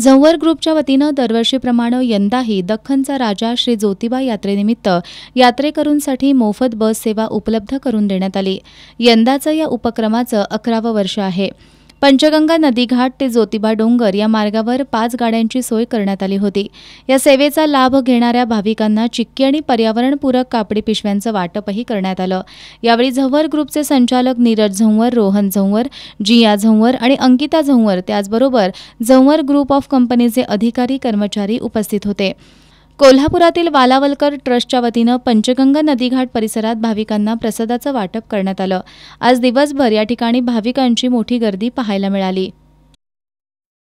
झंवर ग्रुपच्या वतीनं दरवर्षीप्रमाणे यंदाही दख्खनचा राजा श्री ज्योतिबा यात्रेनिमित्त यात्रेकरूंसाठी मोफत बस सेवा उपलब्ध करून देण्यात आली यंदाचं या उपक्रमाचं अकरावं वर्ष आहे पंचगंगा नदीघाट ते ज्योतिबा डोंगर या मार्गावर पाच गाड्यांची सोय करण्यात आली होती या सेवेचा लाभ घेणाऱ्या भाविकांना चिक्की आणि पर्यावरणपूरक कापडी पिशव्यांचं वाटपही करण्यात आलं यावेळी झंवर ग्रुपचे संचालक नीरज झंवर रोहन झंवर जिया झंवर आणि अंकिता झंवर त्याचबरोबर झंवर ग्रुप ऑफ कंपनीचे अधिकारी कर्मचारी उपस्थित होते कोल्हापुरातील वालावलकर ट्रस्टच्या वतीनं पंचगंगा नदीघाट परिसरात भाविकांना प्रसादाचं वाटप करण्यात आलं आज दिवसभर या ठिकाणी भाविकांची मोठी गर्दी पाहायला मिळाली